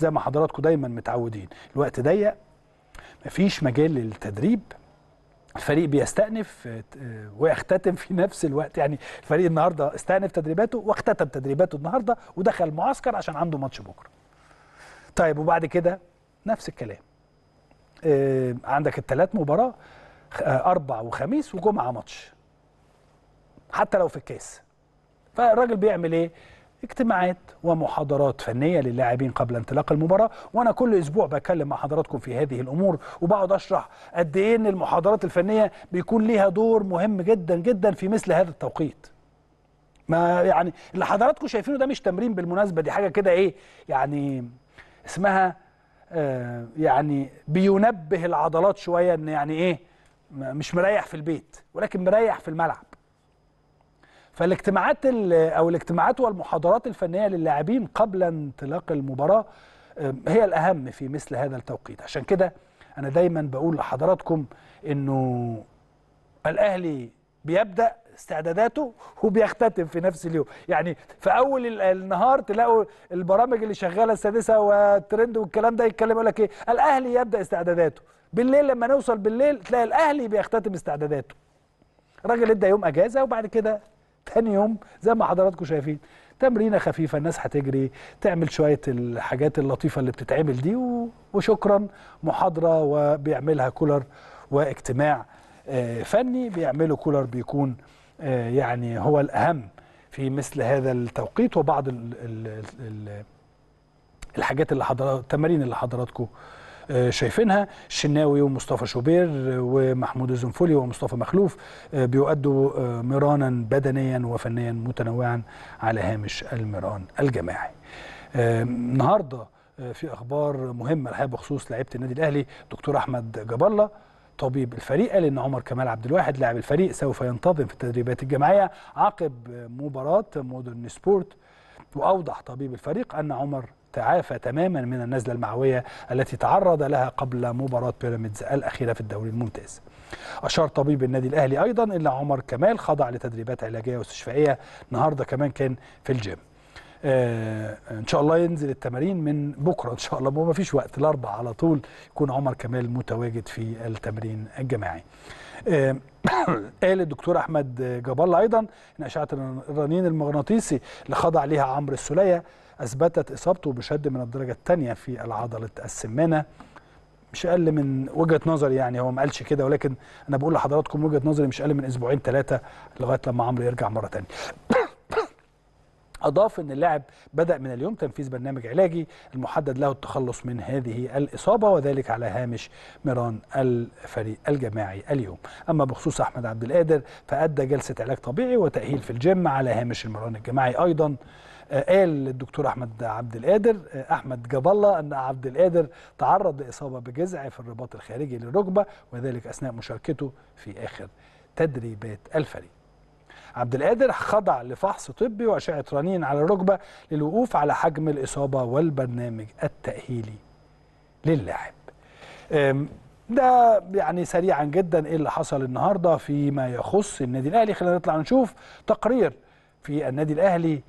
زي ما حضراتكم دايما متعودين الوقت ضيق مفيش مجال للتدريب الفريق بيستأنف آه، ويختتم في نفس الوقت يعني الفريق النهارده استأنف تدريباته واختتم تدريباته النهارده ودخل معسكر عشان عنده ماتش بكره. طيب وبعد كده نفس الكلام. آه، عندك الثلاث مباراه آه، اربع وخميس وجمعه ماتش. حتى لو في الكاس. فالراجل بيعمل ايه؟ اجتماعات ومحاضرات فنية للاعبين قبل انطلاق المباراة وأنا كل أسبوع بكلم مع حضراتكم في هذه الأمور وبقعد أشرح قد إيه إن المحاضرات الفنية بيكون ليها دور مهم جدا جدا في مثل هذا التوقيت ما يعني اللي حضراتكم شايفينه ده مش تمرين بالمناسبة دي حاجة كده إيه يعني اسمها آه، يعني بينبه العضلات شوية إن يعني إيه مش مريح في البيت ولكن مريح في الملعب فالاجتماعات او الاجتماعات والمحاضرات الفنيه للاعبين قبل انطلاق المباراه آه، هي الاهم في مثل هذا التوقيت عشان كده انا دايما بقول لحضراتكم انه الاهلي بيبدا استعداداته وبيختتم في نفس اليوم يعني في اول النهار تلاقوا البرامج اللي شغاله السادسه والترند والكلام ده يتكلم يقول لك ايه الاهلي يبدا استعداداته بالليل لما نوصل بالليل تلاقي الاهلي بيختتم استعداداته راجل ادى يوم اجازه وبعد كده تاني يوم زي ما حضراتكم شايفين تمرينه خفيفه الناس هتجري تعمل شويه الحاجات اللطيفه اللي بتتعمل دي وشكرا محاضره وبيعملها كولر واجتماع آه، فني بيعمله كولر بيكون آه، يعني هو الاهم في مثل هذا التوقيت وبعض الحاجات اللي حضرات التمارين اللي حضراتكم آه، شايفينها الشناوي ومصطفى شوبير ومحمود الزنفولي ومصطفى مخلوف آه، بيؤدوا آه، مرانا بدنيا وفنيا متنوعا على هامش المران الجماعي النهارده في اخبار مهمه الحقيقه بخصوص لعيبه النادي الاهلي دكتور احمد جاب الله طبيب الفريق قال ان عمر كمال عبد الواحد لاعب الفريق سوف ينتظم في التدريبات الجماعيه عقب مباراه مودرن سبورت واوضح طبيب الفريق ان عمر تعافى تماما من النزلة المعوية التي تعرض لها قبل مباراة بيراميدز الأخيرة في الدوري الممتاز أشار طبيب النادي الأهلي أيضا إلى عمر كمال خضع لتدريبات علاجية واستشفائية النهاردة كمان كان في الجيم آه، ان شاء الله ينزل التمارين من بكره ان شاء الله ما فيش وقت الاربع على طول يكون عمر كمال متواجد في التمرين الجماعي آه، قال الدكتور احمد جبل ايضا ان اشعه الرنين المغناطيسي اللي خضع ليها عمرو السليه اثبتت اصابته بشد من الدرجه الثانيه في العضله السمانه مش اقل من وجهه نظري يعني هو ما قالش كده ولكن انا بقول لحضراتكم وجهه نظري مش اقل من اسبوعين ثلاثه لغايه لما عمرو يرجع مره ثانيه أضاف أن اللاعب بدأ من اليوم تنفيذ برنامج علاجي المحدد له التخلص من هذه الإصابة وذلك على هامش ميران الفريق الجماعي اليوم أما بخصوص أحمد عبد القادر فأدى جلسة علاج طبيعي وتأهيل في الجيم على هامش الميران الجماعي أيضا آه، قال الدكتور احمد عبد القادر آه، احمد جاب الله ان عبد القادر تعرض لاصابه بجزع في الرباط الخارجي للركبه وذلك اثناء مشاركته في اخر تدريبات الفريق عبد القادر خضع لفحص طبي واشعه رنين على الركبه للوقوف على حجم الاصابه والبرنامج التاهيلي للاعب ده يعني سريعا جدا ايه اللي حصل النهارده فيما يخص النادي الاهلي خلينا نطلع نشوف تقرير في النادي الاهلي